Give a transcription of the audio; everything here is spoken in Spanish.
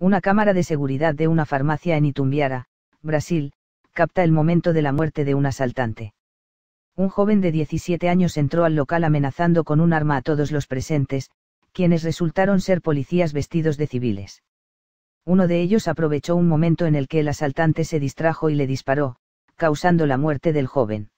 Una cámara de seguridad de una farmacia en Itumbiara, Brasil, capta el momento de la muerte de un asaltante. Un joven de 17 años entró al local amenazando con un arma a todos los presentes, quienes resultaron ser policías vestidos de civiles. Uno de ellos aprovechó un momento en el que el asaltante se distrajo y le disparó, causando la muerte del joven.